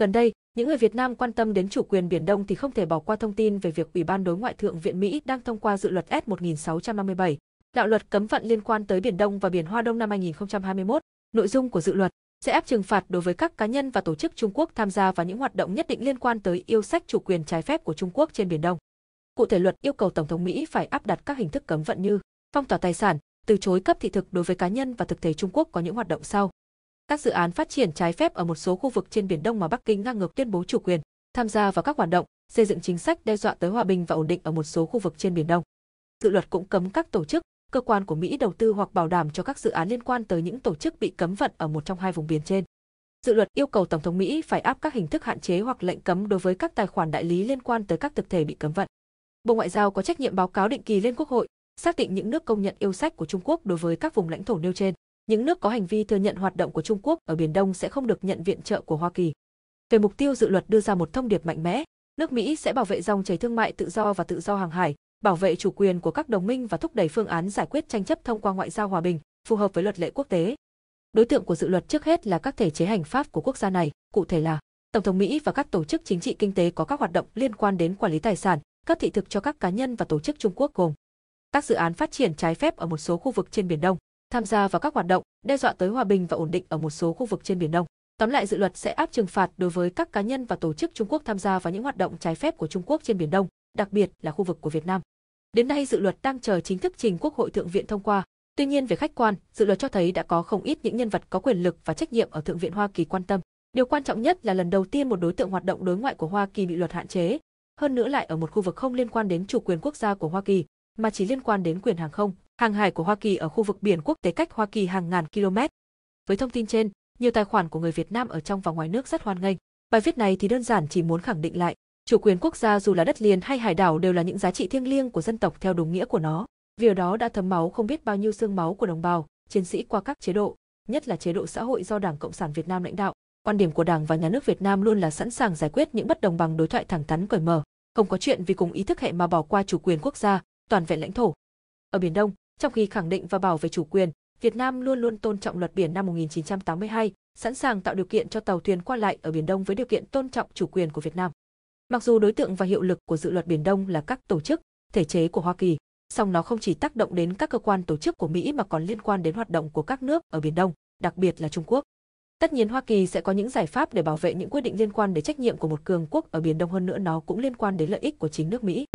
Gần đây, những người Việt Nam quan tâm đến chủ quyền Biển Đông thì không thể bỏ qua thông tin về việc Ủy ban Đối ngoại Thượng viện Mỹ đang thông qua dự luật S-1657, đạo luật cấm vận liên quan tới Biển Đông và Biển Hoa Đông năm 2021. Nội dung của dự luật sẽ áp trừng phạt đối với các cá nhân và tổ chức Trung Quốc tham gia vào những hoạt động nhất định liên quan tới yêu sách chủ quyền trái phép của Trung Quốc trên Biển Đông. Cụ thể luật yêu cầu Tổng thống Mỹ phải áp đặt các hình thức cấm vận như phong tỏa tài sản, từ chối cấp thị thực đối với cá nhân và thực thể Trung Quốc có những hoạt động sau các dự án phát triển trái phép ở một số khu vực trên Biển Đông mà Bắc Kinh ngang ngược tuyên bố chủ quyền, tham gia vào các hoạt động, xây dựng chính sách đe dọa tới hòa bình và ổn định ở một số khu vực trên Biển Đông. Dự luật cũng cấm các tổ chức, cơ quan của Mỹ đầu tư hoặc bảo đảm cho các dự án liên quan tới những tổ chức bị cấm vận ở một trong hai vùng biển trên. Dự luật yêu cầu Tổng thống Mỹ phải áp các hình thức hạn chế hoặc lệnh cấm đối với các tài khoản đại lý liên quan tới các thực thể bị cấm vận. Bộ Ngoại giao có trách nhiệm báo cáo định kỳ lên Quốc hội, xác định những nước công nhận yêu sách của Trung Quốc đối với các vùng lãnh thổ nêu trên những nước có hành vi thừa nhận hoạt động của Trung Quốc ở Biển Đông sẽ không được nhận viện trợ của Hoa Kỳ. Về mục tiêu dự luật đưa ra một thông điệp mạnh mẽ, nước Mỹ sẽ bảo vệ dòng chảy thương mại tự do và tự do hàng hải, bảo vệ chủ quyền của các đồng minh và thúc đẩy phương án giải quyết tranh chấp thông qua ngoại giao hòa bình, phù hợp với luật lệ quốc tế. Đối tượng của dự luật trước hết là các thể chế hành pháp của quốc gia này, cụ thể là Tổng thống Mỹ và các tổ chức chính trị kinh tế có các hoạt động liên quan đến quản lý tài sản, các thị thực cho các cá nhân và tổ chức Trung Quốc gồm các dự án phát triển trái phép ở một số khu vực trên Biển Đông, tham gia vào các hoạt động đe dọa tới hòa bình và ổn định ở một số khu vực trên Biển Đông. Tóm lại dự luật sẽ áp trừng phạt đối với các cá nhân và tổ chức Trung Quốc tham gia vào những hoạt động trái phép của Trung Quốc trên Biển Đông, đặc biệt là khu vực của Việt Nam. Đến nay dự luật đang chờ chính thức trình Quốc hội Thượng viện thông qua. Tuy nhiên về khách quan, dự luật cho thấy đã có không ít những nhân vật có quyền lực và trách nhiệm ở Thượng viện Hoa Kỳ quan tâm. Điều quan trọng nhất là lần đầu tiên một đối tượng hoạt động đối ngoại của Hoa Kỳ bị luật hạn chế, hơn nữa lại ở một khu vực không liên quan đến chủ quyền quốc gia của Hoa Kỳ, mà chỉ liên quan đến quyền hàng không, Hàng hải của Hoa Kỳ ở khu vực biển quốc tế cách Hoa Kỳ hàng ngàn km. Với thông tin trên, nhiều tài khoản của người Việt Nam ở trong và ngoài nước rất hoan nghênh. Bài viết này thì đơn giản chỉ muốn khẳng định lại, chủ quyền quốc gia dù là đất liền hay hải đảo đều là những giá trị thiêng liêng của dân tộc theo đúng nghĩa của nó. Vì ở đó đã thấm máu không biết bao nhiêu xương máu của đồng bào, chiến sĩ qua các chế độ, nhất là chế độ xã hội do Đảng Cộng sản Việt Nam lãnh đạo. Quan điểm của Đảng và Nhà nước Việt Nam luôn là sẵn sàng giải quyết những bất đồng bằng đối thoại thẳng thắn cởi mở, không có chuyện vì cùng ý thức hệ mà bỏ qua chủ quyền quốc gia, toàn vẹn lãnh thổ. Ở Biển Đông, trong khi khẳng định và bảo vệ chủ quyền, Việt Nam luôn luôn tôn trọng luật biển năm 1982, sẵn sàng tạo điều kiện cho tàu thuyền qua lại ở Biển Đông với điều kiện tôn trọng chủ quyền của Việt Nam. Mặc dù đối tượng và hiệu lực của dự luật Biển Đông là các tổ chức, thể chế của Hoa Kỳ, song nó không chỉ tác động đến các cơ quan tổ chức của Mỹ mà còn liên quan đến hoạt động của các nước ở Biển Đông, đặc biệt là Trung Quốc. Tất nhiên Hoa Kỳ sẽ có những giải pháp để bảo vệ những quyết định liên quan đến trách nhiệm của một cường quốc ở Biển Đông hơn nữa nó cũng liên quan đến lợi ích của chính nước Mỹ.